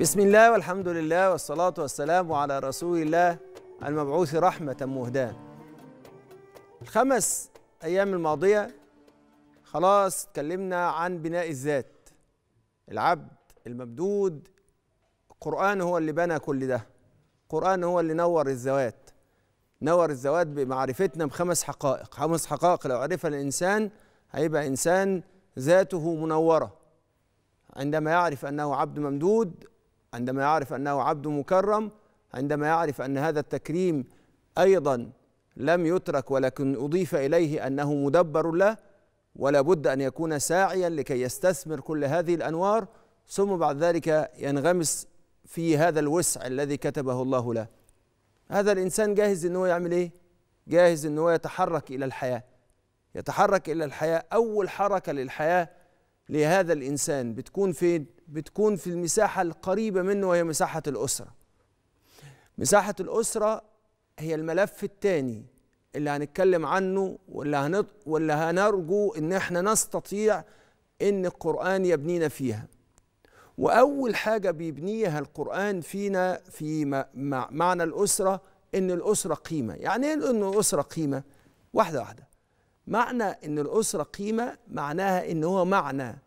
بسم الله والحمد لله والصلاة والسلام على رسول الله المبعوث رحمة مهداة الخمس أيام الماضية خلاص اتكلمنا عن بناء الذات العبد الممدود القرآن هو اللي بنى كل ده القرآن هو اللي نور الذوات نور الذوات بمعرفتنا بخمس حقائق خمس حقائق لو عرفها الإنسان هيبقى إنسان ذاته منورة عندما يعرف انه عبد ممدود عندما يعرف انه عبد مكرم عندما يعرف ان هذا التكريم ايضا لم يترك ولكن اضيف اليه انه مدبر له ولا بد ان يكون ساعيا لكي يستثمر كل هذه الانوار ثم بعد ذلك ينغمس في هذا الوسع الذي كتبه الله له هذا الانسان جاهز ان هو يعمل ايه جاهز ان هو يتحرك الى الحياه يتحرك الى الحياه اول حركه للحياه لهذا الانسان بتكون فين؟ بتكون في المساحه القريبه منه وهي مساحه الاسره. مساحه الاسره هي الملف الثاني اللي هنتكلم عنه واللي هنط... واللي هنرجو ان احنا نستطيع ان القران يبنينا فيها. واول حاجه بيبنيها القران فينا في م... معنى الاسره ان الاسره قيمه، يعني ايه ان الاسره قيمه؟ واحده واحده. معنى ان الاسره قيمه معناها ان هو معنى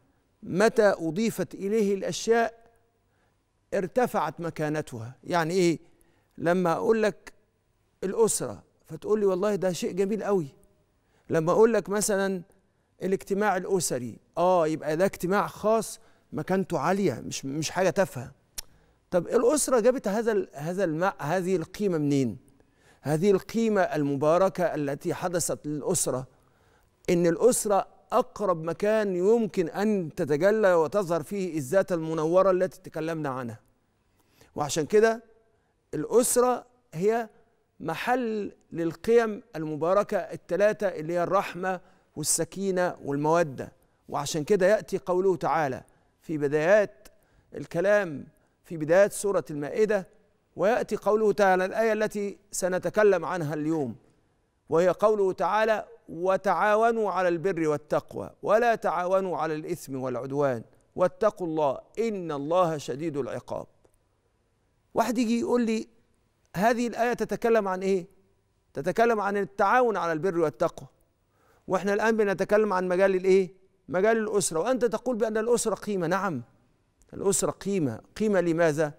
متى اضيفت اليه الاشياء ارتفعت مكانتها يعني ايه لما اقول لك الاسره فتقول لي والله ده شيء جميل قوي لما اقول لك مثلا الاجتماع الاسري اه يبقى ده اجتماع خاص مكانته عاليه مش مش حاجه تافهه طب الاسره جابت هذا هذا الماء هذه القيمه منين هذه القيمه المباركه التي حدثت للاسره ان الاسره اقرب مكان يمكن ان تتجلى وتظهر فيه الذات المنوره التي تكلمنا عنها وعشان كده الاسره هي محل للقيم المباركه الثلاثه اللي هي الرحمه والسكينه والموده وعشان كده ياتي قوله تعالى في بدايات الكلام في بدايات سوره المائده وياتي قوله تعالى الايه التي سنتكلم عنها اليوم وهي قوله تعالى وتعاونوا على البر والتقوى ولا تعاونوا على الإثم والعدوان واتقوا الله إن الله شديد العقاب واحد يجي يقول لي هذه الآية تتكلم عن إيه؟ تتكلم عن التعاون على البر والتقوى واحنا الآن بنتكلم عن مجال الإيه؟ مجال الأسرة وأنت تقول بأن الأسرة قيمة نعم الأسرة قيمة قيمة لماذا؟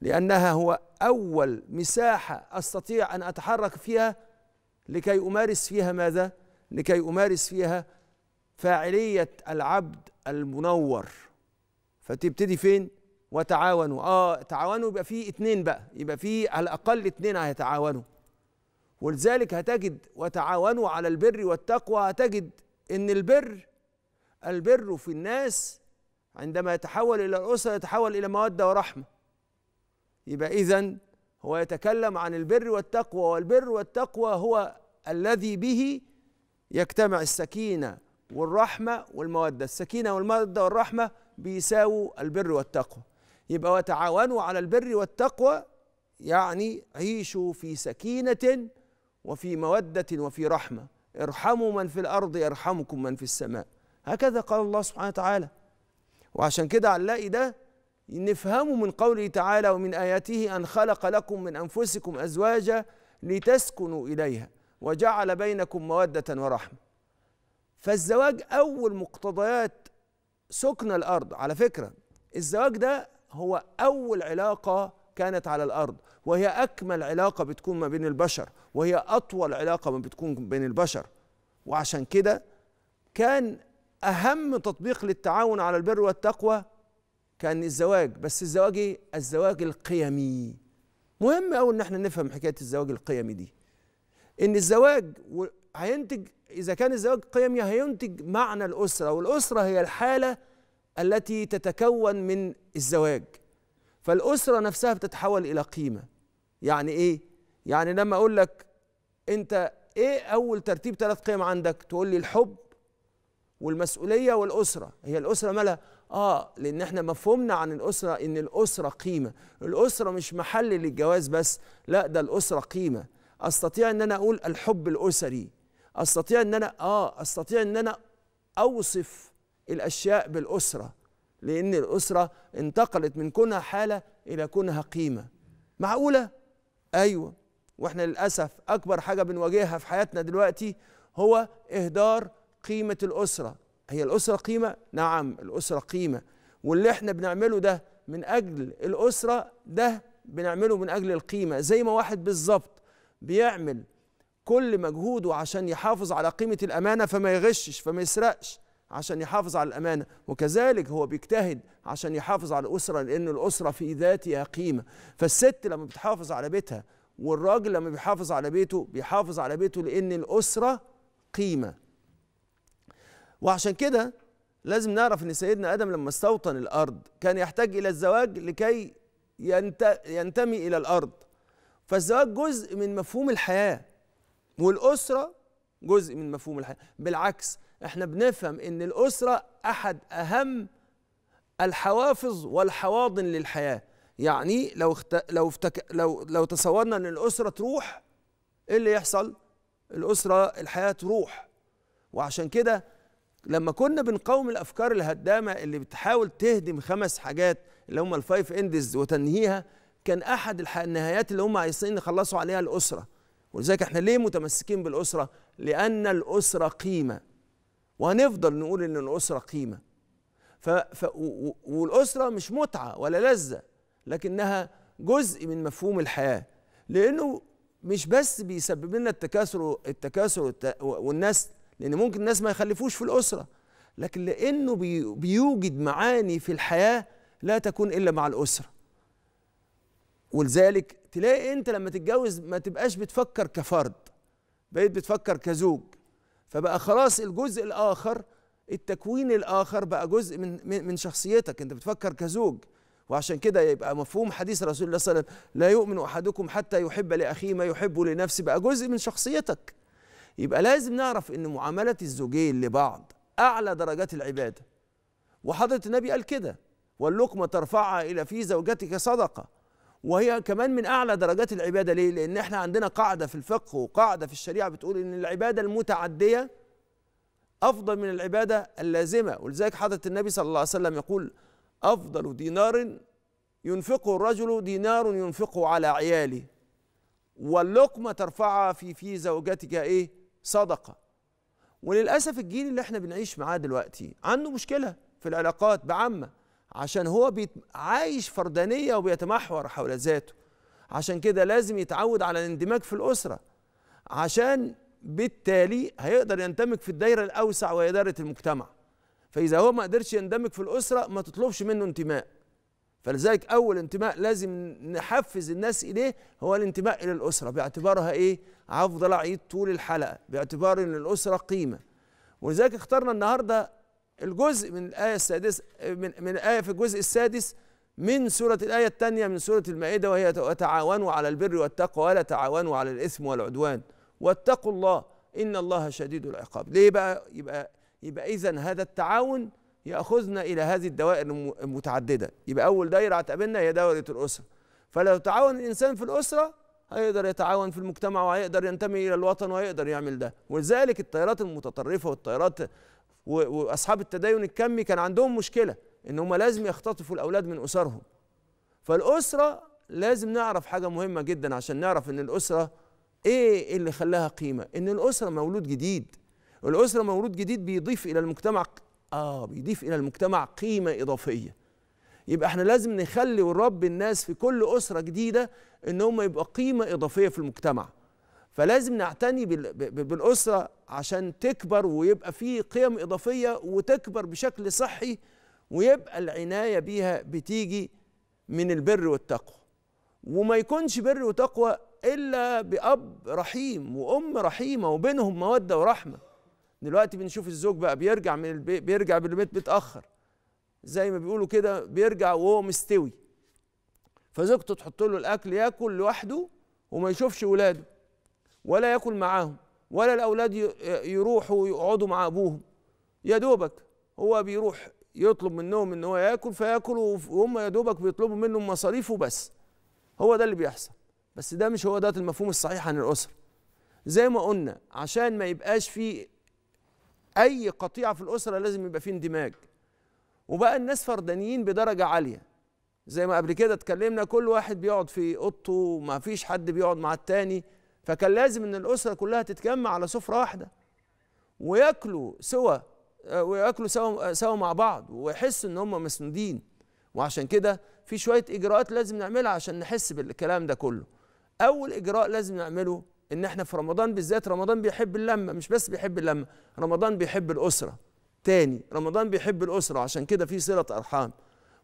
لأنها هو أول مساحة أستطيع أن أتحرك فيها لكي أمارس فيها ماذا؟ لكي امارس فيها فاعليه العبد المنور فتبتدي فين وتعاونوا اه تعاونوا يبقى في اتنين بقى يبقى في على الاقل اتنين هيتعاونوا ولذلك هتجد وتعاونوا على البر والتقوى هتجد ان البر البر في الناس عندما يتحول الى الاسره يتحول الى موده ورحمه يبقى اذا هو يتكلم عن البر والتقوى والبر والتقوى هو الذي به يجتمع السكينة والرحمة والمودة السكينة والمودة والرحمة بيساووا البر والتقوى يبقى وتعاونوا على البر والتقوى يعني عيشوا في سكينة وفي مودة وفي رحمة ارحموا من في الأرض يرحمكم من في السماء هكذا قال الله سبحانه وتعالى وعشان كده هنلاقي ده نفهمه من قوله تعالى ومن آياته أن خلق لكم من أنفسكم أزواجا لتسكنوا إليها وجعل بينكم مودة ورحمة فالزواج أول مقتضيات سكن الأرض على فكرة الزواج ده هو أول علاقة كانت على الأرض وهي أكمل علاقة بتكون ما بين البشر وهي أطول علاقة ما بتكون بين البشر وعشان كده كان أهم تطبيق للتعاون على البر والتقوى كان الزواج بس الزواج إيه؟ الزواج القيمي مهم أوي إن احنا نفهم حكاية الزواج القيمي دي ان الزواج هينتج اذا كان الزواج قيمي هينتج معنى الاسره والاسره هي الحاله التي تتكون من الزواج فالاسره نفسها بتتحول الى قيمه يعني ايه يعني لما اقول لك انت ايه اول ترتيب ثلاث قيم عندك تقول لي الحب والمسؤوليه والاسره هي الاسره مالها اه لان احنا مفهومنا عن الاسره ان الاسره قيمه الاسره مش محل للجواز بس لا ده الاسره قيمه استطيع ان انا اقول الحب الاسري استطيع ان انا اه استطيع ان انا اوصف الاشياء بالاسره لان الاسره انتقلت من كونها حاله الى كونها قيمه معقوله ايوه واحنا للاسف اكبر حاجه بنواجهها في حياتنا دلوقتي هو اهدار قيمه الاسره هي الاسره قيمه نعم الاسره قيمه واللي احنا بنعمله ده من اجل الاسره ده بنعمله من اجل القيمه زي ما واحد بالظبط بيعمل كل مجهوده عشان يحافظ على قيمة الأمانة فما يغشش فما يسرقش عشان يحافظ على الأمانة وكذلك هو بيجتهد عشان يحافظ على الأسرة لأن الأسرة في ذاتها قيمة فالست لما بتحافظ على بيتها والراجل لما بيحافظ على بيته بيحافظ على بيته لأن الأسرة قيمة وعشان كده لازم نعرف ان سيدنا ادم لما استوطن الارض كان يحتاج الى الزواج لكي ينتمي الى الارض فالزواج جزء من مفهوم الحياه والاسره جزء من مفهوم الحياه بالعكس احنا بنفهم ان الاسره احد اهم الحوافظ والحواضن للحياه يعني لو اخت... لو افتك... لو لو تصورنا ان الاسره تروح ايه اللي يحصل الاسره الحياه تروح وعشان كده لما كنا بنقاوم الافكار الهدامه اللي بتحاول تهدم خمس حاجات اللي هم الفايف اندز وتنهيها كان احد النهايات اللي هم عايزين يخلصوا عليها الاسره ولذلك احنا ليه متمسكين بالاسره لان الاسره قيمه وهنفضل نقول ان الاسره قيمه ف... ف... والاسره مش متعه ولا لذه لكنها جزء من مفهوم الحياه لانه مش بس بيسبب لنا التكاثر التكاثر والناس لان ممكن الناس ما يخلفوش في الاسره لكن لانه بيوجد معاني في الحياه لا تكون الا مع الاسره ولذلك تلاقي انت لما تتجوز ما تبقاش بتفكر كفرد بقيت بتفكر كزوج فبقى خلاص الجزء الاخر التكوين الاخر بقى جزء من من شخصيتك انت بتفكر كزوج وعشان كده يبقى مفهوم حديث رسول الله صلى الله عليه وسلم لا يؤمن احدكم حتى يحب لاخيه ما يحب لنفسه بقى جزء من شخصيتك يبقى لازم نعرف ان معامله الزوجين لبعض اعلى درجات العباده وحضره النبي قال كده واللقمه ترفعها الى في زوجتك صدقه وهي كمان من اعلى درجات العباده ليه؟ لان احنا عندنا قاعده في الفقه وقاعده في الشريعه بتقول ان العباده المتعديه افضل من العباده اللازمه ولذلك حضره النبي صلى الله عليه وسلم يقول افضل دينار ينفقه الرجل دينار ينفقه على عياله واللقمه ترفعها في في زوجتك ايه؟ صدقه وللاسف الجيل اللي احنا بنعيش معاه دلوقتي عنده مشكله في العلاقات بعامه عشان هو عايش فردانية وبيتمحور حول ذاته عشان كده لازم يتعود على الاندماج في الأسرة عشان بالتالي هيقدر يندمج في الدايرة الأوسع وهي دايرة المجتمع فإذا هو ما قدرش يندمج في الأسرة ما تطلبش منه انتماء فلذلك أول انتماء لازم نحفز الناس إليه هو الانتماء إلى الأسرة باعتبارها إيه؟ هفضل أعيد طول الحلقة باعتبار إن الأسرة قيمة ولذلك اخترنا النهارده الجزء من الآية السادسة من من الآية في الجزء السادس من سورة الآية الثانية من سورة المائدة وهي وتعاونوا على البر والتقوى ولا تعاونوا على الإثم والعدوان واتقوا الله إن الله شديد العقاب ليه بقى يبقى يبقى إذا هذا التعاون يأخذنا إلى هذه الدوائر المتعددة يبقى أول دايرة هتقابلنا هي دائرة الأسرة فلو تعاون الإنسان في الأسرة هيقدر يتعاون في المجتمع وهيقدر ينتمي إلى الوطن وهيقدر يعمل ده ولذلك الطيارات المتطرفة والطيارات واصحاب التدين الكمي كان عندهم مشكله ان هم لازم يختطفوا الاولاد من اسرهم فالاسره لازم نعرف حاجه مهمه جدا عشان نعرف ان الاسره ايه اللي خلاها قيمه ان الاسره مولود جديد الاسره مولود جديد بيضيف الى المجتمع اه بيضيف الى المجتمع قيمه اضافيه يبقى احنا لازم نخلي ونربي الناس في كل اسره جديده ان هم يبقى قيمه اضافيه في المجتمع فلازم نعتني بالاسره عشان تكبر ويبقى في قيم اضافيه وتكبر بشكل صحي ويبقى العنايه بيها بتيجي من البر والتقوى وما يكونش بر وتقوى الا باب رحيم وام رحيمه وبينهم موده ورحمه دلوقتي بنشوف الزوج بقى بيرجع من البيت بيرجع بالبيت متاخر زي ما بيقولوا كده بيرجع وهو مستوي فزوجته تحط له الاكل ياكل لوحده وما يشوفش ولاده ولا ياكل معاهم ولا الاولاد يروحوا يقعدوا مع ابوهم يا دوبك هو بيروح يطلب منهم ان هو ياكل فياكلوا وهم يا دوبك بيطلبوا منه مصاريفه بس هو ده اللي بيحصل بس ده مش هو ده المفهوم الصحيح عن الاسره زي ما قلنا عشان ما يبقاش في اي قطيعه في الاسره لازم يبقى في اندماج وبقى الناس فردانيين بدرجه عاليه زي ما قبل كده اتكلمنا كل واحد بيقعد في اوضته ما فيش حد بيقعد مع التاني فكان لازم ان الاسره كلها تتجمع على سفره واحده وياكلوا سوا آه، وياكلوا سوا آه، سوا مع بعض ويحسوا ان هم مسنودين وعشان كده في شويه اجراءات لازم نعملها عشان نحس بالكلام ده كله اول اجراء لازم نعمله ان احنا في رمضان بالذات رمضان بيحب اللمه مش بس بيحب اللمه رمضان بيحب الاسره تاني رمضان بيحب الاسره عشان كده في صله ارحام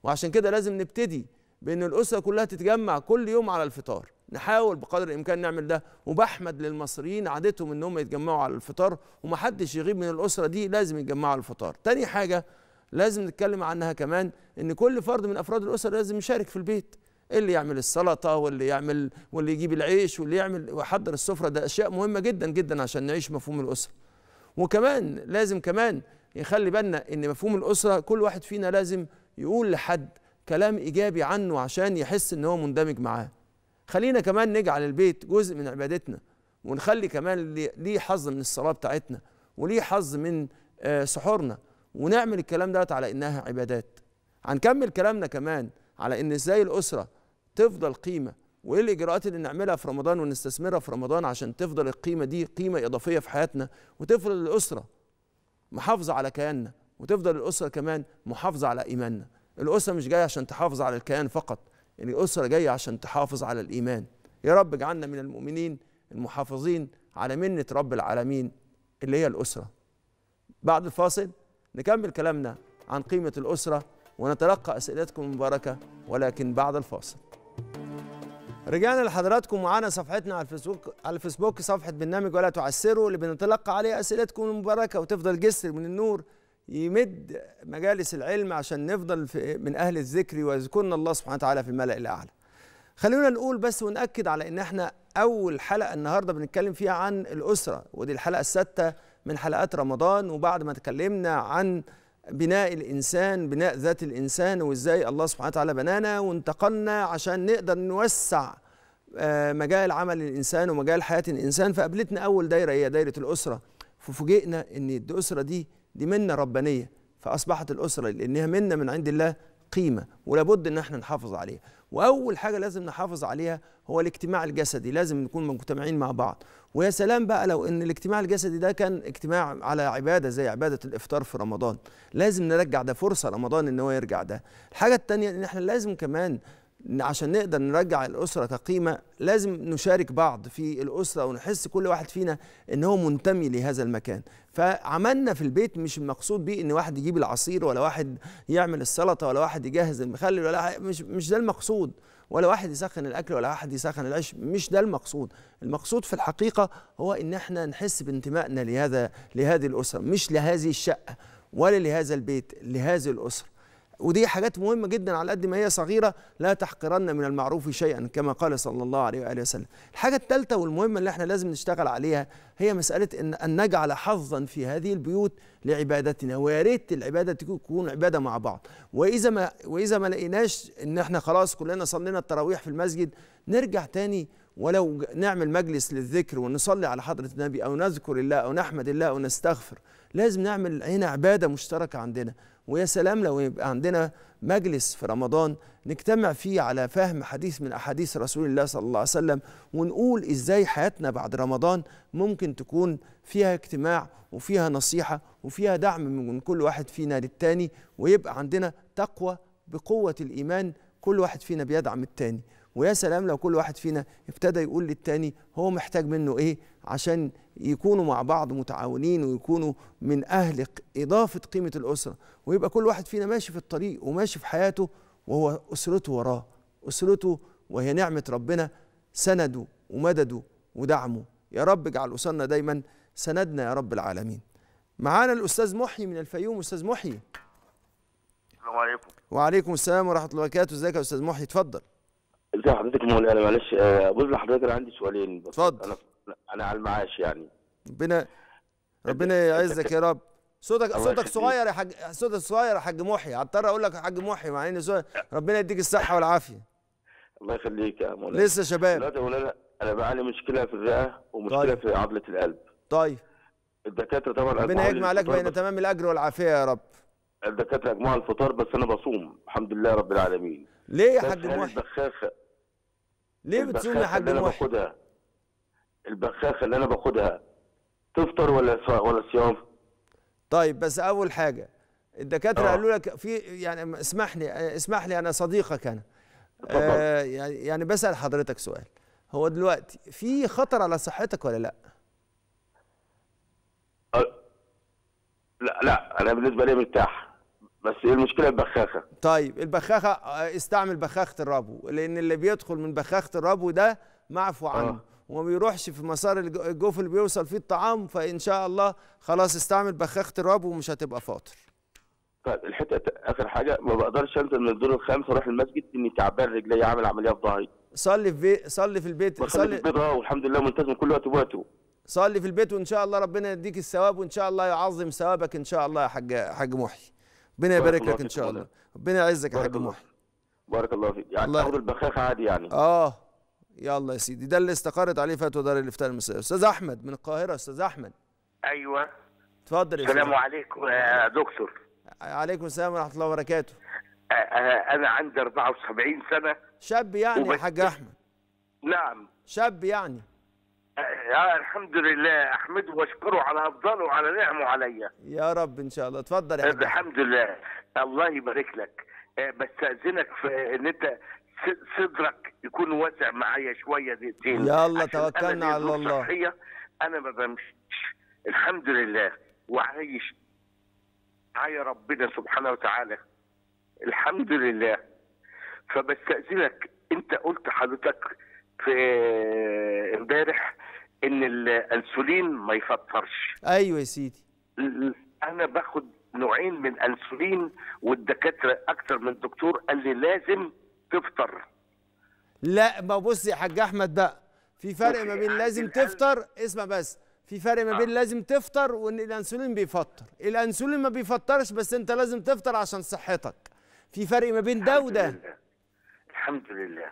وعشان كده لازم نبتدي بان الاسره كلها تتجمع كل يوم على الفطار نحاول بقدر الامكان نعمل ده وبحمد للمصريين عادتهم ان هم يتجمعوا على الفطار ومحدش يغيب من الاسره دي لازم يتجمعوا على الفطار تاني حاجه لازم نتكلم عنها كمان ان كل فرد من افراد الاسره لازم يشارك في البيت اللي يعمل السلطه واللي يعمل واللي يجيب العيش واللي يعمل ويحضر السفره ده اشياء مهمه جدا جدا عشان نعيش مفهوم الاسره وكمان لازم كمان يخلي بالنا ان مفهوم الاسره كل واحد فينا لازم يقول لحد كلام ايجابي عنه عشان يحس ان هو مندمج معاه خلينا كمان نجعل البيت جزء من عبادتنا ونخلي كمان ليه حظ من الصلاه بتاعتنا وليه حظ من آه، سحورنا ونعمل الكلام دوت على انها عبادات هنكمل كلامنا كمان على ان ازاي الاسره تفضل قيمه وايه الاجراءات اللي نعملها في رمضان ونستثمرها في رمضان عشان تفضل القيمه دي قيمه اضافيه في حياتنا وتفضل الاسره محافظه على كياننا وتفضل الاسره كمان محافظه على ايماننا الاسره مش جايه عشان تحافظ على الكيان فقط يعني أسرة جاية عشان تحافظ على الإيمان يا رب اجعلنا من المؤمنين المحافظين على منة رب العالمين اللي هي الأسرة بعد الفاصل نكمل كلامنا عن قيمة الأسرة ونتلقى أسئلتكم المباركة ولكن بعد الفاصل رجعنا لحضراتكم معانا صفحتنا على الفيسبوك على الفيسبوك صفحه برنامج ولا تعسروا اللي بنتلقى عليها اسئلتكم المباركه وتفضل جسر من النور يمد مجالس العلم عشان نفضل في من أهل الذكر ويذكرنا الله سبحانه وتعالى في الملأ الأعلى خلونا نقول بس ونأكد على إن احنا أول حلقة النهاردة بنتكلم فيها عن الأسرة ودي الحلقة السادسة من حلقات رمضان وبعد ما تكلمنا عن بناء الإنسان بناء ذات الإنسان وإزاي الله سبحانه وتعالى بنانا وانتقلنا عشان نقدر نوسع آه، مجال عمل الإنسان ومجال حياة الإنسان فقابلتنا أول دايرة هي دايرة الأسرة ففوجئنا إن الأسرة دي دي منة ربانية فأصبحت الأسرة لأنها منة من عند الله قيمة ولابد إن احنا نحافظ عليها وأول حاجة لازم نحافظ عليها هو الاجتماع الجسدي لازم نكون مجتمعين مع بعض ويا سلام بقى لو إن الاجتماع الجسدي ده كان اجتماع على عبادة زي عبادة الإفطار في رمضان لازم نرجع ده فرصة رمضان إن هو يرجع ده الحاجة التانية إن احنا لازم كمان عشان نقدر نرجع الأسرة كقيمة لازم نشارك بعض في الأسرة ونحس كل واحد فينا إن هو منتمي لهذا المكان فعملنا في البيت مش المقصود بيه إن واحد يجيب العصير ولا واحد يعمل السلطة ولا واحد يجهز المخلل ولا مش, مش ده المقصود ولا واحد يسخن الأكل ولا واحد يسخن العيش مش ده المقصود المقصود في الحقيقة هو إن احنا نحس بانتمائنا لهذا لهذه الأسرة مش لهذه الشقة ولا لهذا البيت لهذه الأسرة ودي حاجات مهمة جدا على قد ما هي صغيرة لا تحقرن من المعروف شيئا كما قال صلى الله عليه وآله وسلم الحاجة الثالثة والمهمة اللي احنا لازم نشتغل عليها هي مسألة إن, أن نجعل حظا في هذه البيوت لعبادتنا ويا ريت العبادة تكون عبادة مع بعض وإذا ما, وإذا ما لقيناش إن احنا خلاص كلنا صلينا التراويح في المسجد نرجع تاني ولو نعمل مجلس للذكر ونصلي على حضرة النبي أو نذكر الله أو نحمد الله أو نستغفر لازم نعمل هنا عبادة مشتركة عندنا ويا سلام لو يبقى عندنا مجلس في رمضان نجتمع فيه على فهم حديث من احاديث رسول الله صلى الله عليه وسلم ونقول ازاي حياتنا بعد رمضان ممكن تكون فيها اجتماع وفيها نصيحه وفيها دعم من كل واحد فينا للتاني ويبقى عندنا تقوى بقوه الايمان كل واحد فينا بيدعم التاني ويا سلام لو كل واحد فينا ابتدى يقول للتاني هو محتاج منه ايه عشان يكونوا مع بعض متعاونين ويكونوا من اهل اضافه قيمه الاسره ويبقى كل واحد فينا ماشي في الطريق وماشي في حياته وهو اسرته وراه اسرته وهي نعمه ربنا سنده ومدده ودعمه يا رب اجعل اسرنا دايما سندنا يا رب العالمين معانا الاستاذ محيي من الفيوم استاذ محيي السلام عليكم وعليكم السلام ورحمه الله وبركاته ازيك يا استاذ محيي اتفضل ازي حضرتك يا مولانا معلش آه، بص لحضرتك انا عندي سؤالين اتفضل انا انا على المعاش يعني ربنا ربنا يعزك يا رب صوتك صوتك صغير يا حاج صوتك صغير يا حاج محي هضطر اقول لك يا حاج محي مع ان ربنا يديك الصحه والعافيه الله يخليك يا مولانا لسه شباب دلوقتي يا مولانا انا بعاني مشكله في الرئه ومشكله طيب. في عضله القلب طيب الدكاتره طبعا ربنا يجمع لك بين تمام الاجر والعافيه يا رب الدكاتره يجمعوا الفطار بس انا بصوم الحمد لله رب العالمين ليه يا حاج محي ليه بتصوم لحد واحد؟ البخاخه اللي انا باخدها تفطر ولا ولا صيام؟ طيب بس اول حاجه الدكاتره آه. قالوا لك في يعني اسمح لي اسمح لي انا صديقك انا آه يعني،, يعني بسال حضرتك سؤال هو دلوقتي في خطر على صحتك ولا لا؟ لا لا انا بالنسبه لي مرتاح بس ايه المشكله البخاخه طيب البخاخه آه، استعمل بخاخه الربو لان اللي بيدخل من بخاخه الربو ده معفو آه. عنه آه. وما بيروحش في مسار الجوف اللي بيوصل فيه الطعام فان شاء الله خلاص استعمل بخاخه الربو ومش هتبقى فاطر طيب الحته اخر حاجه ما بقدرش انزل من الدور الخامس اروح المسجد اني تعبان رجلي عامل عمليه في ظهري صلي في صلي في البيت صلي في البيت اه والحمد لله ملتزم كل وقت بوقته صلي في البيت وان شاء الله ربنا يديك الثواب وان شاء الله يعظم ثوابك ان شاء الله يا حاج حاج محي ربنا يبارك لك ان شاء الله ربنا يعزك يا حاج محي بارك الله فيك يعني الله. تاخد البخاخ عادي يعني اه يلا يا سيدي ده اللي استقرت عليه فتوى دار الافتاء المصريه استاذ احمد من القاهره استاذ احمد ايوه اتفضل يا السلام عليكم يا دكتور عليكم السلام ورحمه الله وبركاته انا عندي 74 سنه شاب يعني يا يا حاج احمد نعم شاب يعني يا الحمد لله احمده واشكره على افضله وعلى نعمه عليا يا رب ان شاء الله اتفضل يا حبيبي الحمد لله الله يبارك لك آه، بستاذنك في ان انت صدرك يكون واسع معايا شويه دقيقتين يلا توكلنا على الله انا ما بمشيش الحمد لله وعايش معايا ربنا سبحانه وتعالى الحمد لله فبستاذنك انت قلت حضرتك في امبارح ان الانسولين ما يفطرش ايوه يا سيدي انا باخد نوعين من انسولين والدكاتره اكتر من دكتور قال لي لازم تفطر لا ما بص يا حاج احمد بقى في فرق ما بين لازم تفطر اسمع بس في فرق ما بين آه. لازم تفطر وان الانسولين بيفطر الانسولين ما بيفطرش بس انت لازم تفطر عشان صحتك في فرق ما بين ده وده الحمد لله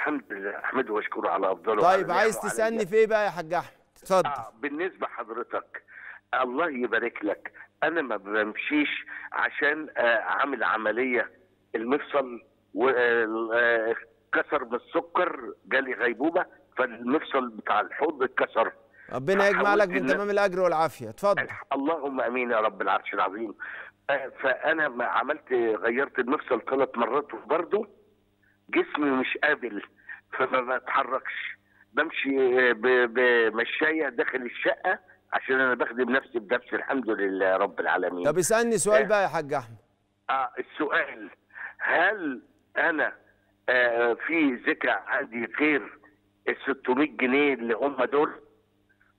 الحمد لله احمده واشكره على افضله طيب عايز تسالني في ايه بقى يا حاج احمد اتفضل آه بالنسبه حضرتك الله يبارك لك انا ما بمشيش عشان اعمل آه، عمليه المفصل وكسر آه، آه، من السكر جالي غيبوبه فالمفصل بتاع الحوض اتكسر ربنا يجمع لك من تمام الاجر والعافيه اتفضل اللهم امين يا رب العرش العظيم فانا ما عملت غيرت المفصل ثلاث مرات وبرده جسمي مش قابل فما بتحركش بمشي بمشايه داخل الشقه عشان انا بخدم نفسي بنفسي الحمد لله رب العالمين طب اسالني سؤال بقى يا حاج احمد اه السؤال هل انا آه في ذكرى عندي غير ال 600 جنيه اللي هم دول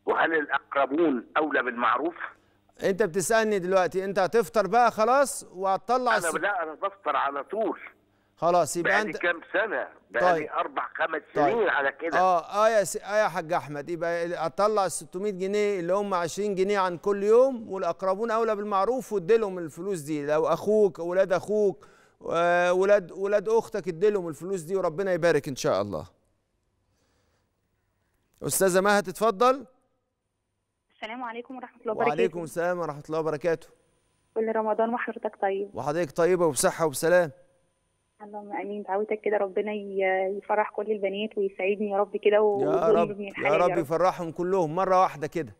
وهل الاقربون اولى بالمعروف انت بتسالني دلوقتي انت هتفطر بقى خلاص وهتطلع انا الس... لا انا بفطر على طول خلاص يبقى بقالي انت كام سنه بقالي طيب. اربع خمس طيب. سنين طيب. على كده اه اه يا س... اه يا حاج احمد يبقى اطلع ال 600 جنيه اللي هم 20 جنيه عن كل يوم والاقربون اولى بالمعروف وادي لهم الفلوس دي لو اخوك اولاد اخوك ولاد ولاد اختك ادي لهم الفلوس دي وربنا يبارك ان شاء الله استاذه مها تتفضل السلام عليكم ورحمه الله وبركاته وعليكم السلام ورحمه الله وبركاته كل رمضان وحضرتك طيب وحضرتك طيبه وبصحه وبسلام اللهم امين دعوتك كده ربنا يفرح كل البنات ويسعدني يا رب كده يا رب يا رب يفرحهم كلهم مره واحده كده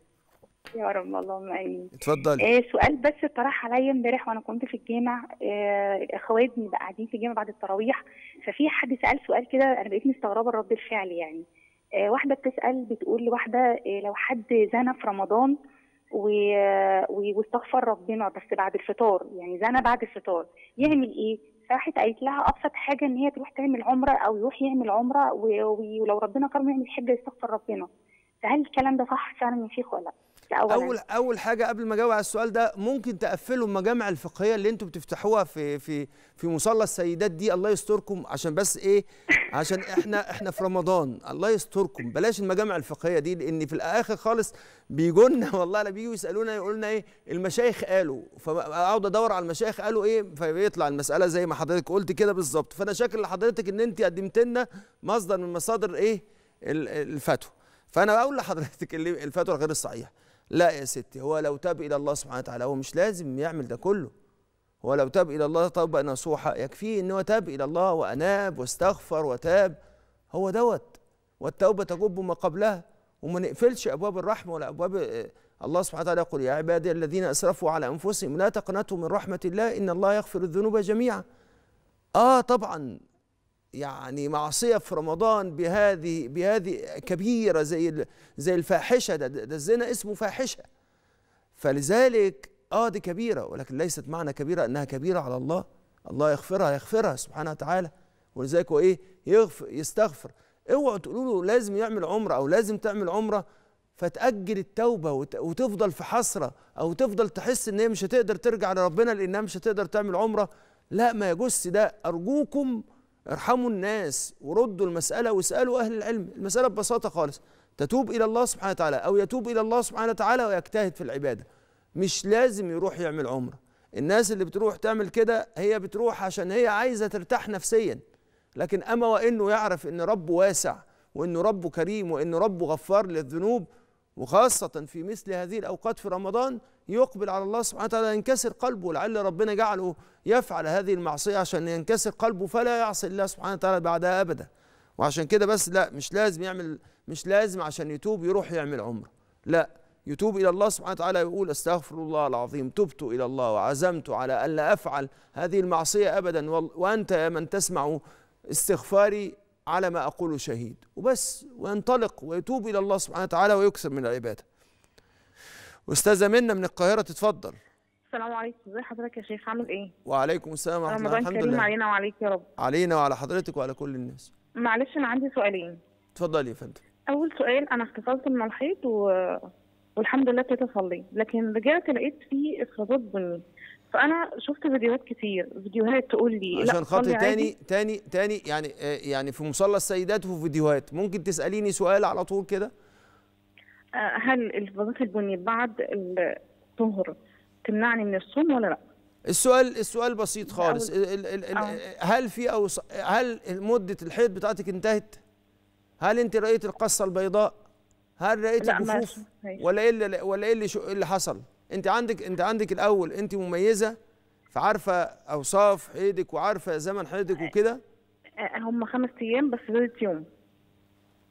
يا رب اللهم امين اتفضلي آه سؤال بس اتطرح عليا امبارح وانا كنت في الجامع آه اخوات قاعدين في الجامع بعد التراويح ففي حد سال سؤال كده انا بقيت مستغربه رد الفعل يعني آه واحده بتسال بتقول لواحده آه لو حد زنى في رمضان آه، واستغفر ربنا بس بعد الفطار يعني زنى بعد الفطار يعمل ايه؟ راحت قالت لها ابسط حاجه ان هي تروح تعمل عمره او يروح يعمل عمره ولو ربنا كرمه يعمل حجه يستغفر ربنا فهل الكلام ده صح فعلا من شيخ ولا لا؟ اولا اول اول حاجه قبل ما اجاوب على السؤال ده ممكن تقفلوا المجامع الفقهيه اللي انتم بتفتحوها في في في مصلى السيدات دي الله يستركم عشان بس ايه عشان احنا احنا في رمضان الله يستركم بلاش المجامع الفقهيه دي لان في الاخر خالص بيجونا والله لا بيجوا يسالونا يقولوا لنا ايه المشايخ قالوا فاقعد ادور على المشايخ قالوا ايه فيطلع المساله زي ما حضرتك قلت كده بالظبط فانا شاكر لحضرتك ان انت قدمت لنا مصدر من مصادر ايه الفتوى فانا بقول لحضرتك الفتوى غير الصحيحه لا يا ستي هو لو تاب إلى الله سبحانه وتعالى هو مش لازم يعمل ده كله هو لو تاب إلى الله توبة نصوحة يكفيه إن هو تاب إلى الله وأناب واستغفر وتاب هو دوت والتوبة تجب ما قبلها وما نقفلش أبواب الرحمة ولا أبواب آه، الله سبحانه وتعالى يقول يا عبادي الذين أسرفوا على أنفسهم لا تقنطوا من رحمة الله إن الله يغفر الذنوب جميعا آه طبعا يعني معصيه في رمضان بهذه بهذه كبيره زي زي الفاحشه ده, ده الزنا اسمه فاحشه فلذلك اه دي كبيره ولكن ليست معنى كبيره انها كبيره على الله الله يغفرها يغفرها سبحانه وتعالى ولذلك هو ايه يغفر يستغفر اوعوا تقولوا له لازم يعمل عمره او لازم تعمل عمره فتأجل التوبة وتفضل في حسرة أو تفضل تحس إن هي مش هتقدر ترجع لربنا لأنها مش هتقدر تعمل عمرة لا ما يجوز ده أرجوكم ارحموا الناس وردوا المسألة واسألوا أهل العلم المسألة ببساطة خالص تتوب إلى الله سبحانه وتعالى أو يتوب إلى الله سبحانه وتعالى ويجتهد في العبادة مش لازم يروح يعمل عمرة الناس اللي بتروح تعمل كده هي بتروح عشان هي عايزة ترتاح نفسيا لكن أما وإنه يعرف إن ربه واسع وإنه ربه كريم وإنه ربه غفار للذنوب وخاصة في مثل هذه الأوقات في رمضان يقبل على الله سبحانه وتعالى ينكسر قلبه لعل ربنا جعله يفعل هذه المعصية عشان ينكسر قلبه فلا يعصي الله سبحانه وتعالى بعدها أبدا وعشان كده بس لا مش لازم يعمل مش لازم عشان يتوب يروح يعمل عمرة لا يتوب إلى الله سبحانه وتعالى يقول استغفر الله العظيم تبت إلى الله وعزمت على ألا أفعل هذه المعصية أبدا وأنت يا من تسمع استغفاري على ما أقول شهيد وبس وينطلق ويتوب إلى الله سبحانه وتعالى ويكثر من العبادة أستاذة منا من القاهرة تتفضل السلام عليكم ازي حضرتك يا شيخ عامل ايه وعليكم السلام ورحمه الله الحمد لله علينا وعليك يا رب علينا وعلى حضرتك وعلى كل الناس معلش انا عندي سؤالين اتفضلي يا فندم اول سؤال انا احتفظت من الحيط و... والحمد لله ابتديت اصلي لكن رجعت لقيت فيه افرازات بني فانا شفت فيديوهات كتير فيديوهات تقول لي عشان خاطر تاني تاني تاني يعني آه، يعني في مصلى السيدات وفي فيديوهات ممكن تساليني سؤال على طول كده آه، هل الفضاءات البني بعد الطهر تمنعني من الصوم ولا لا السؤال السؤال بسيط خالص الـ الـ الـ آه. هل في او هل مده الحيض بتاعتك انتهت هل انت رايت القصه البيضاء هل رايت الكفوف ولا ايه اللي ولا ايه اللي حصل انت عندك انت عندك الاول انت مميزه فعارفه اوصاف حيضك وعارفه زمن حيضك وكده هم خمس ايام بس زادت يوم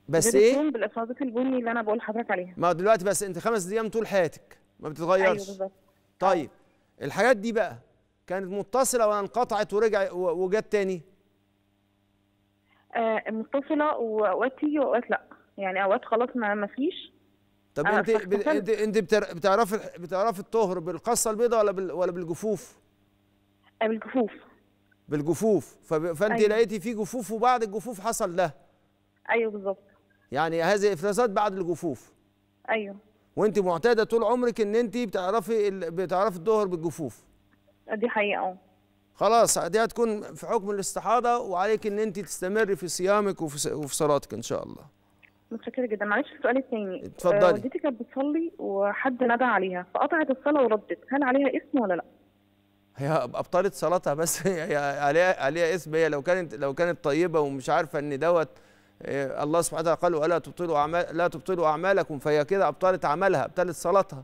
بس ايه؟ بالاصابات البني اللي انا بقول لحضرتك عليها ما دلوقتي بس انت خمس ايام طول حياتك ما بتتغيرش ايوه بالظبط طيب الحاجات دي بقى كانت متصله ولا انقطعت ورجع وجت تاني؟ آه متصله واوقات تيجي واوقات لا يعني اوقات خلاص ما فيش طب آه، انت انت انت بتعرفي بتعرفي الطهر بالقصه البيضاء ولا بال ولا بالجفوف؟ آه، بالجفوف بالجفوف فانت أيوة. لقيتي في جفوف وبعد الجفوف حصل ده ايوه بالظبط يعني هذه افرازات بعد الجفوف ايوه وانت معتاده طول عمرك ان انت بتعرفي ال... بتعرفي الظهر بالجفوف دي حقيقه اه خلاص دي هتكون في حكم الاستحاضه وعليك ان انت تستمري في صيامك وفي, وفي صلاتك ان شاء الله متشكره جدا معلش السؤال الثاني اتفضلي آه، والدتي كانت بتصلي وحد ندى عليها فقطعت الصلاه وردت هل عليها اسم ولا لا؟ هي ابطلت صلاتها بس هي عليها عليها اسم هي لو كانت لو كانت طيبه ومش عارفه ان دوت آه، الله سبحانه وتعالى قال ولا تبطلوا اعمال لا تبطلوا اعمالكم فهي كده ابطلت عملها ابطلت صلاتها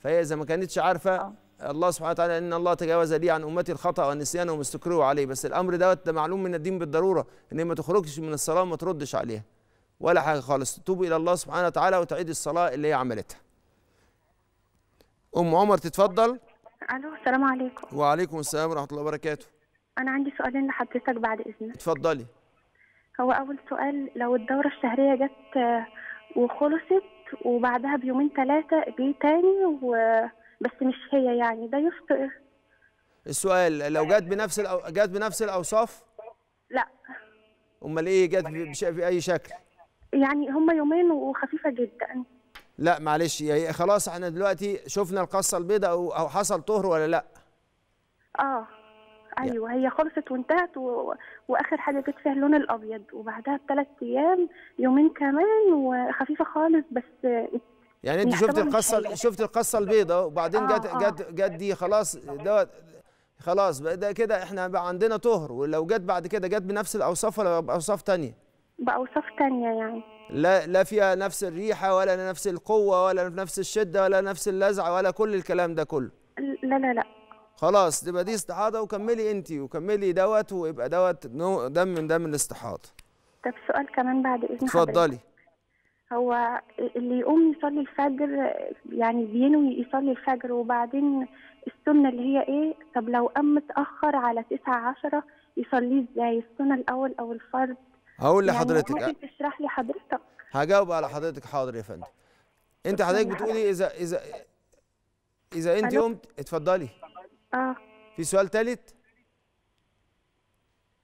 فهي اذا ما كانتش عارفه آه. الله سبحانه وتعالى ان الله تجاوز لي عن امتي الخطا والنسيان وما استكرهوا عليه بس الامر دوت ده معلوم من الدين بالضروره ان ما تخرجش من الصلاه وما تردش عليها ولا حاجه خالص تتوب الى الله سبحانه وتعالى وتعيد الصلاه اللي هي عملتها ام عمر تتفضل الو السلام عليكم وعليكم السلام ورحمه الله وبركاته انا عندي سؤالين لحضرتك بعد اذنك اتفضلي هو اول سؤال لو الدوره الشهريه جت آه، وخلصت وبعدها بيومين ثلاثه جه تاني و... بس مش هي يعني ده يخطئ السؤال لو جت بنفس الأو... جت بنفس الاوصاف لا امال ايه جت بش... باي شكل يعني هم يومين وخفيفه جدا لا معلش هي خلاص احنا دلوقتي شفنا القصه البيضاء او او حصل طهر ولا لا اه ايوه هي خلصت وانتهت و... واخر حاجه جت فيها اللون الابيض وبعدها بثلاث ايام يومين كمان وخفيفه خالص بس يعني انت يعني شفت القصه شفت القصه البيضاء وبعدين آه، جت آه. جت جت دي خلاص دوت خلاص بقى ده كده احنا بقى عندنا طهر ولو جت بعد كده جت بنفس الاوصاف ولا باوصاف ثانيه بأوصاف تانية يعني لا لا فيها نفس الريحة ولا نفس القوة ولا نفس الشدة ولا نفس اللزعة ولا كل الكلام ده كله لا لا لا خلاص تبقى دي استحاضة وكملي أنت وكملي دوت ويبقى دوت دم من دم الاستحاضة طب سؤال كمان بعد إذن اتفضلي هو اللي يقوم يصلي الفجر يعني بينوي يصلي الفجر وبعدين السنة اللي هي إيه طب لو قام متأخر على تسعة عشرة يصليه إزاي السنة الأول أو الفرض هقول يعني لحضرتك يعني ممكن آه. تشرح لي حضرتك هجاوب على حضرتك حاضر يا فندم انت حضرتك بتقولي اذا اذا اذا انت قمت اتفضلي اه في سؤال ثالث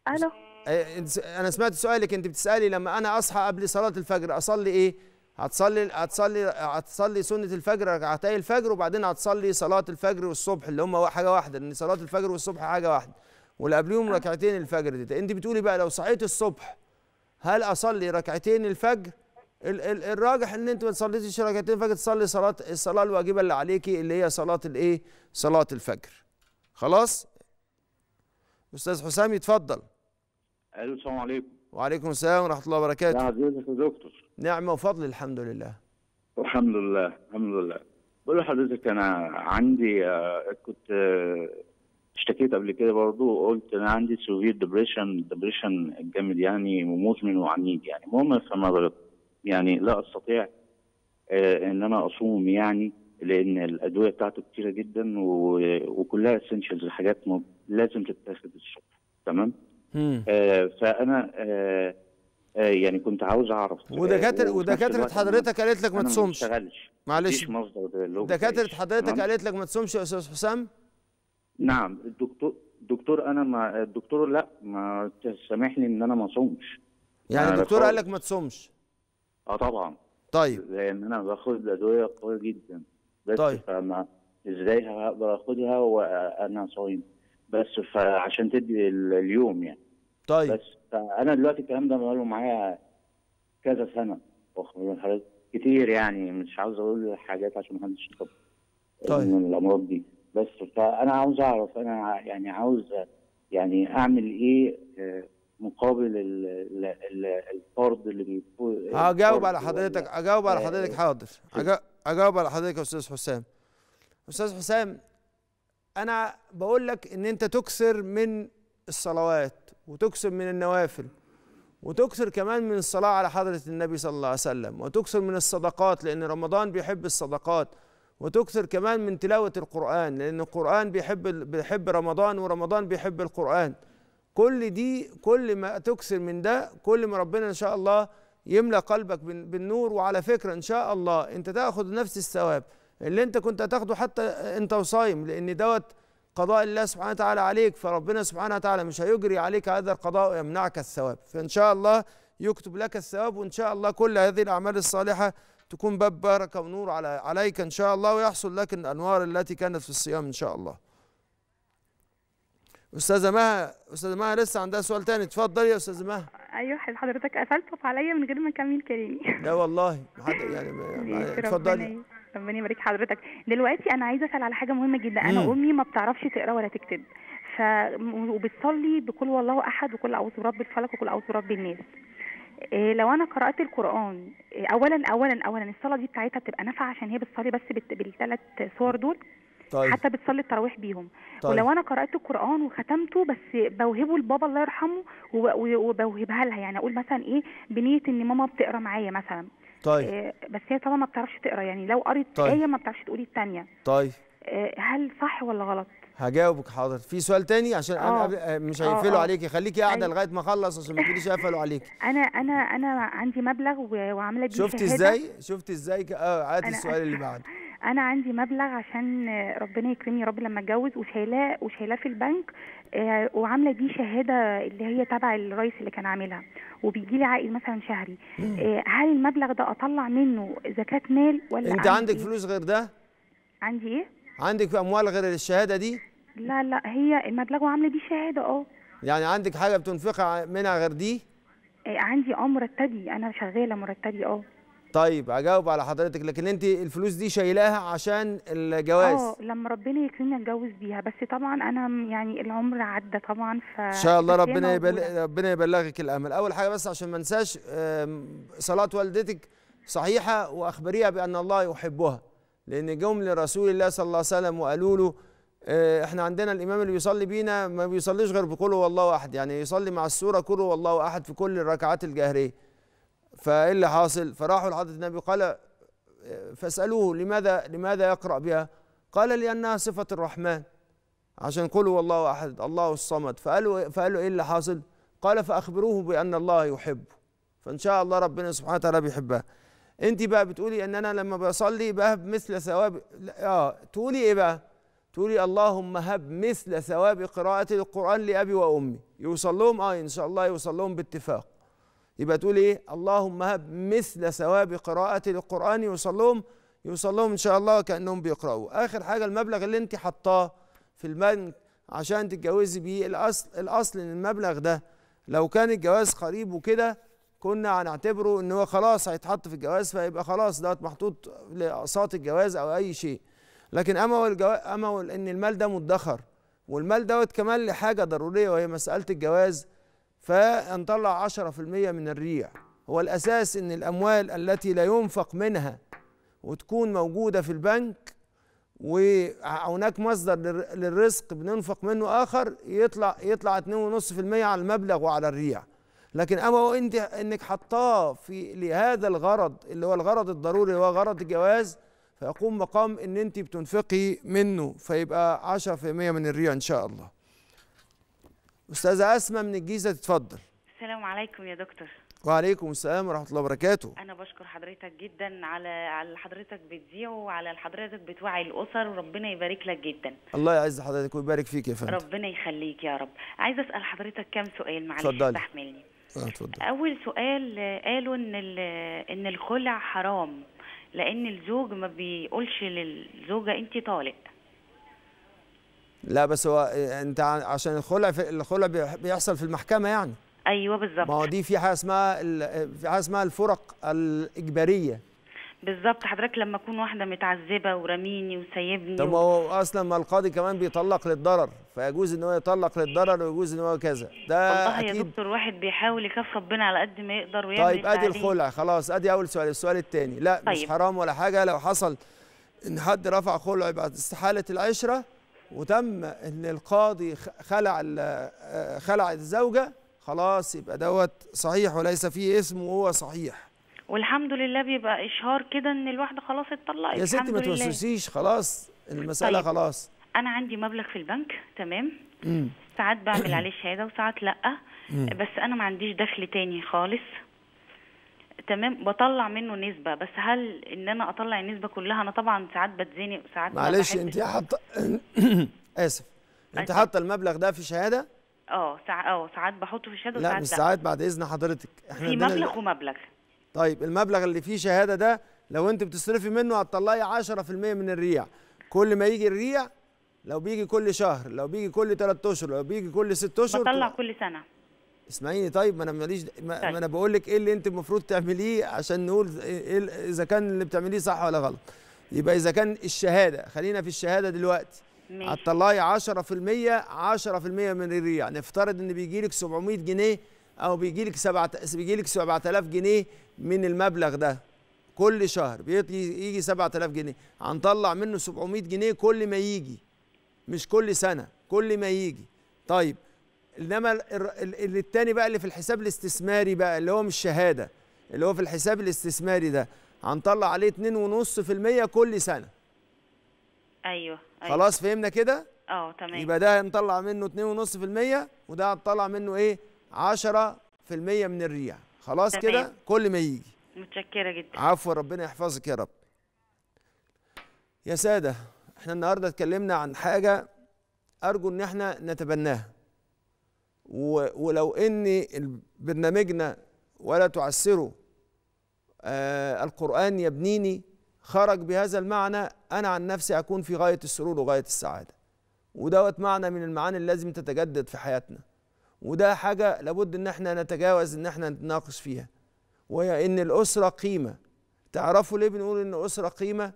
الو آه، انا سمعت سؤالك انت بتسالي لما انا اصحى قبل صلاه الفجر اصلي ايه هتصلي هتصلي هتصلي سنه الفجر ركعتي الفجر وبعدين هتصلي صلاه الفجر والصبح اللي هم حاجه واحده لان صلاه الفجر والصبح حاجه واحده واللي قبليهم آه. ركعتين الفجر دي انت بتقولي بقى لو صحيت الصبح هل اصلي ركعتين الفجر الراجح ان انت ما تصليش ركعتين الفجر تصلي صلاه الصلاه الواجبه اللي عليكي اللي هي صلاه الايه صلاه الفجر خلاص استاذ حسام يتفضل الو السلام عليكم وعليكم السلام ورحمه الله وبركاته عزيزك يا دكتور نعمه وفضل الحمد لله الحمد لله الحمد لله بقول لحضرتك انا عندي آه، كنت آه، اشتكيت قبل كده برضو وقلت انا عندي سوفير ديبريشن ديبريشن جامد يعني مزمن وعنيد يعني المهم فما يعني لا استطيع آه ان انا اصوم يعني لان الادويه بتاعته كتيره جدا وكلها اسينشالز حاجات لازم تتاخد الصبح تمام آه فانا آه آه يعني كنت عاوز اعرف آه، ودكاتره ودكاتره حضرتك قالت لك ما تصومش معلش اشتغلش معلش دكاتره حضرتك قالت لك ما تصومش يا استاذ حسام نعم الدكتور دكتور انا ما الدكتور لا ما سامح لي ان انا ما اصومش يعني الدكتور قال لك ما تصومش اه طبعا طيب لان انا باخد ادويه قويه جدا بس طيب. فما ازاي هقدر اخدها وانا صايم بس فعشان تدي اليوم يعني طيب بس فانا دلوقتي الكلام ده بقاله معايا كذا سنه واخد من حضرتك كتير يعني مش عاوز اقول حاجات عشان ما حدش يتقبل طيب من الامراض دي بس فانا عاوز اعرف انا يعني عاوز يعني اعمل ايه آه، مقابل الفرض اللي بيكون هجاوب على حضرتك اجاوب على آه، حضرتك آه، حاضر اجاوب على حضرتك يا استاذ حسام استاذ حسام انا بقول لك ان انت تكسر من الصلوات وتكسر من النوافل وتكثر كمان من الصلاة على حضرة النبي صلى الله عليه وسلم وتكثر من الصدقات لأن رمضان بيحب الصدقات وتكثر كمان من تلاوة القرآن لأن القرآن بيحب بيحب رمضان ورمضان بيحب القرآن كل دي كل ما تكثر من ده كل ما ربنا إن شاء الله يملى قلبك بالنور وعلى فكرة إن شاء الله أنت تأخذ نفس الثواب اللي أنت كنت تأخذه حتى أنت وصايم لأن دوت قضاء الله سبحانه وتعالى عليك فربنا سبحانه وتعالى مش هيجري عليك هذا القضاء ويمنعك الثواب فإن شاء الله يكتب لك الثواب وإن شاء الله كل هذه الأعمال الصالحة تكون باب بركة ونور عليك إن شاء الله ويحصل لك الأنوار التي كانت في الصيام إن شاء الله أستاذة مها أستاذة مها لسه عندها سؤال تاني اتفضلي يا أستاذة مها ايوه حضرتك قفلت عليا من غير ما اكمل كلامي لا والله يعني, يعني اتفضلي ربنا يبارك حضرتك دلوقتي انا عايزه اسال على حاجه مهمه جدا انا مم. امي ما بتعرفش تقرا ولا تكتب ف وبتصلي بكل والله احد وكل اعوذ برب الفلك وكل اعوذ برب الناس إيه، لو انا قرات القران إيه، اولا اولا اولا الصلاه دي بتاعتها بتبقى نافعه عشان هي بتصلي بس بالثلاث صور دول طيب. حتى بتصلي التراويح بيهم طيب. ولو انا قرات القران وختمته بس بوهبه لبابا الله يرحمه وبوهبها لها يعني اقول مثلا ايه بنيه ان ماما بتقرا معايا مثلا طيب إيه بس هي طبعا ما بتعرفش تقرا يعني لو قريت طيب. ايه ما بتعرفش تقولي الثانيه طيب إيه هل صح ولا غلط هجاوبك حاضر في سؤال تاني عشان انا آه. آه، مش آه، هيقفلوا عليكي خليكي قاعده أيوه. لغايه ما اخلص عشان ما يكونوش قفلوا عليكي انا انا انا عندي مبلغ وعامله بيه شفتي ازاي شفتي ازاي اه عادي السؤال اللي بعده انا عندي مبلغ عشان ربنا يكرمني يا رب لما اتجوز وشايلاه وشايلاه في البنك وعامله بيه شهاده اللي هي تبع الرئيس اللي كان عاملها وبيجي لي عائد مثلا شهري هل المبلغ ده اطلع منه زكاه مال ولا انت عندك إيه؟ فلوس غير ده عندي ايه عندك اموال غير الشهاده دي لا لا هي المبلغ وعامله بيه شهاده اه يعني عندك حاجه بتنفقها منها غير دي إيه عندي اه مرتبي انا شغاله مرتبي اه طيب اجاوب على حضرتك لكن انت الفلوس دي شايلاها عشان الجواز اه لما ربنا يكرمني اتجوز بيها بس طبعا انا يعني العمر عدى طبعا ان شاء الله ربنا ربنا يبلغك الامل اول حاجه بس عشان ما انساش صلاه والدتك صحيحه واخبريها بان الله يحبها لان جم لرسول الله صلى الله عليه وسلم وقالوا له آه، احنا عندنا الامام اللي بيصلي بينا ما بيصليش غير بقوله والله احد يعني يصلي مع السوره كله والله احد في كل الركعات الجهريه فايه اللي حاصل فراحوا لحضره النبي قال آه، فاسالوه لماذا لماذا يقرا بها قال لانها صفه الرحمن عشان قوله والله احد الله الصمد فقالوا فقالوا ايه اللي حاصل قال فاخبروه بان الله يحبه فان شاء الله ربنا سبحانه وتعالى بيحبها انت بقى بتقولي ان انا لما بصلي بهب مثل ثواب اه تقولي ايه بقى تقولي اللهم هب مثل ثواب قراءة القرآن لأبي وأمي يوصل لهم اه ان شاء الله يوصل لهم باتفاق يبقى تقولي ايه اللهم هب مثل ثواب قراءة القرآن يوصل لهم يوصل لهم ان شاء الله كأنهم بيقرأوا اخر حاجة المبلغ اللي انت حطاه في البنك عشان تتجوزي بيه الاصل الاصل ان المبلغ ده لو كان الجواز قريب وكده كنا هنعتبره ان هو خلاص هيتحط في الجواز فيبقى خلاص دوت محطوط لاقساط الجواز او اي شيء لكن اما والجو... اما وال... ان المال ده مدخر والمال دوت كمان لحاجه ضروريه وهي مساله الجواز فنطلع 10% من الريع هو الاساس ان الاموال التي لا ينفق منها وتكون موجوده في البنك وهناك مصدر للرزق بننفق منه اخر يطلع يطلع 2.5% على المبلغ وعلى الريع لكن اما وانت انك حطاه في لهذا الغرض اللي هو الغرض الضروري اللي هو غرض الجواز فيقوم مقام ان انت بتنفقي منه فيبقى 10% من الريا ان شاء الله استاذه اسماء من الجيزه تتفضل السلام عليكم يا دكتور وعليكم السلام ورحمه الله وبركاته انا بشكر حضرتك جدا على على حضرتك بتذيع وعلى حضرتك بتوعي الاسر وربنا يبارك لك جدا الله يعز حضرتك ويبارك فيك يا فندم ربنا يخليك يا رب عايز اسال حضرتك كام سؤال معلش تحملني آه، اتفضل اول سؤال قالوا ان ان الخلع حرام لان الزوج ما بيقولش للزوجه انت طالق لا بس هو آه، انت عشان الخلع في الخلع بيحصل في المحكمه يعني ايوه بالظبط ما هو دي في حاجه اسمها في حاجه اسمها الفرق الاجباريه بالظبط حضرتك لما اكون واحده متعذبه ورميني وسايبني طب ما هو اصلا ما القاضي كمان بيطلق للضرر فيجوز ان هو يطلق للضرر ويجوز ان هو كذا ده والله أكيد. يا دكتور واحد بيحاول يكف ربنا على قد ما يقدر ويعمل طيب ادي الخلع خلاص ادي اول سؤال السؤال الثاني لا طيب. مش حرام ولا حاجه لو حصل ان حد رفع خلع يبقى استحاله العشره وتم ان القاضي خلع آه، خلع الزوجه خلاص يبقى دوت صحيح وليس فيه اسم وهو صحيح والحمد لله بيبقى اشهار كده ان الواحده خلاص اتطلقت يا ستي ما توسوسيش خلاص المساله طيب. خلاص انا عندي مبلغ في البنك تمام مم. ساعات بعمل عليه شهاده وساعات لا مم. بس انا ما عنديش دخل تاني خالص تمام بطلع منه نسبه بس هل ان انا اطلع النسبه كلها انا طبعا ساعات بتزنق وساعات معلش انت حاطه اسف انت حاطه المبلغ ده في شهاده اه ساعات اه ساعات بحطه في الشهاده وساعات لا مش ساعات بعد اذن حضرتك احنا في مبلغ ومبلغ طيب المبلغ اللي فيه شهاده ده لو انت بتصرفي منه هتطلعي 10% من الريع كل ما يجي الريع لو بيجي كل شهر لو بيجي كل 3 اشهر لو بيجي كل 6 اشهر بطلع كل سنه اسمعيني طيب ما انا ماليش ما, طيب. ما انا بقول لك ايه اللي انت المفروض تعمليه عشان نقول إيه،, إيه اذا كان اللي بتعمليه صح ولا غلط يبقى اذا كان الشهاده خلينا في الشهاده دلوقتي هتطلعي 10% 10% من الريع نفترض ان بيجي لك 700 جنيه او بيجي لك سبعة بيجي لك 7000 جنيه من المبلغ ده كل شهر بيجي 7000 جنيه هنطلع منه 700 جنيه كل ما يجي مش كل سنه كل ما يجي طيب انما اللي التاني بقى اللي في الحساب الاستثماري بقى اللي هو مش شهاده اللي هو في الحساب الاستثماري ده هنطلع عليه 2.5% كل سنه ايوه ايوه خلاص فهمنا كده اه تمام يبقى ده هنطلع منه 2.5% وده هنطلع منه ايه 10% من الريع خلاص كده كل ما يجي متشكره جدا عفوا ربنا يحفظك يا رب يا ساده احنا النهارده اتكلمنا عن حاجه ارجو ان احنا نتبناها ولو ان برنامجنا ولا تعسروا آه القرآن يبنيني خرج بهذا المعنى أنا عن نفسي أكون في غاية السرور وغاية السعادة ودوت معنى من المعاني اللي لازم تتجدد في حياتنا وده حاجة لابد ان احنا نتجاوز ان احنا نتناقش فيها وهي ان الأسرة قيمة تعرفوا ليه بنقول ان الأسرة قيمة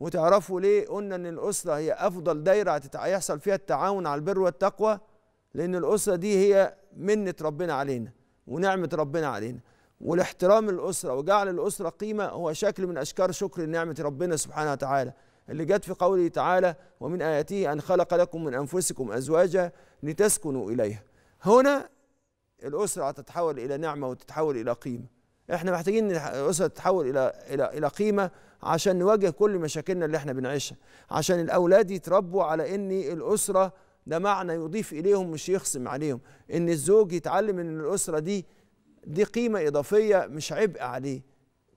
وتعرفوا ليه قلنا ان الأسرة هي أفضل دايرة هيحصل فيها التعاون على البر والتقوى لأن الأسرة دي هي منة ربنا علينا ونعمة ربنا علينا والاحترام الأسرة وجعل الأسرة قيمة هو شكل من أشكال شكر نعمة ربنا سبحانه وتعالى اللي جت في قوله تعالى ومن آياته أن خلق لكم من أنفسكم أزواجا لتسكنوا إليها هنا الأسرة هتتحول إلى نعمة وتتحول إلى قيمة احنا محتاجين الأسرة تتحول إلى إلى إلى قيمة عشان نواجه كل مشاكلنا اللي احنا بنعيشها عشان الأولاد يتربوا على إن الأسرة ده معنى يضيف إليهم مش يخصم عليهم إن الزوج يتعلم إن الأسرة دي دي قيمة إضافية مش عبء عليه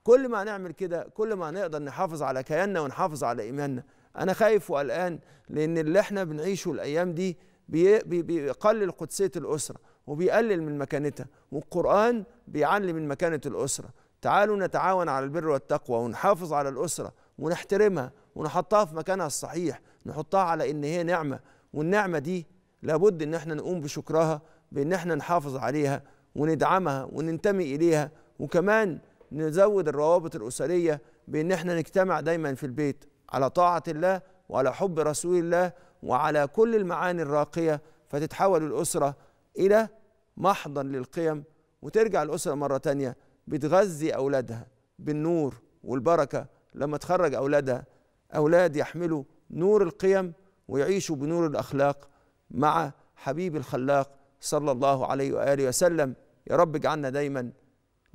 كل ما هنعمل كده كل ما هنقدر نحافظ على كياننا ونحافظ على إيماننا أنا خايف وقلقان لأن اللي احنا بنعيشه الأيام دي بيقلل قدسية الأسرة وبيقلل من مكانتها والقرآن بيعلي من مكانة الأسرة تعالوا نتعاون على البر والتقوى ونحافظ على الأسرة ونحترمها ونحطها في مكانها الصحيح نحطها على إن هي نعمة والنعمة دي لابد إن احنا نقوم بشكرها بإن احنا نحافظ عليها وندعمها وننتمي إليها وكمان نزود الروابط الأسرية بإن احنا نجتمع دايما في البيت على طاعة الله وعلى حب رسول الله وعلى كل المعاني الراقية فتتحول الأسرة إلى محضن للقيم وترجع الأسرة مرة تانية بتغذي أولادها بالنور والبركة لما تخرج أولادها أولاد يحملوا نور القيم ويعيشوا بنور الأخلاق مع حبيب الخلاق صلى الله عليه وآله وسلم يا رب اجعلنا دايما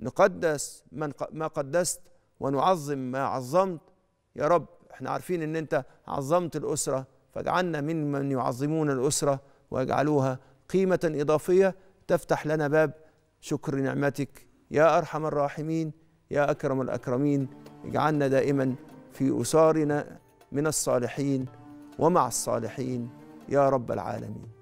نقدس من ما قدست ونعظم ما عظمت يا رب احنا عارفين ان انت عظمت الاسره فاجعلنا ممن يعظمون الأسرة واجعلوها قيمة إضافية تفتح لنا باب شكر نعمتك يا أرحم الراحمين يا أكرم الأكرمين اجعلنا دائما في أسارنا من الصالحين ومع الصالحين يا رب العالمين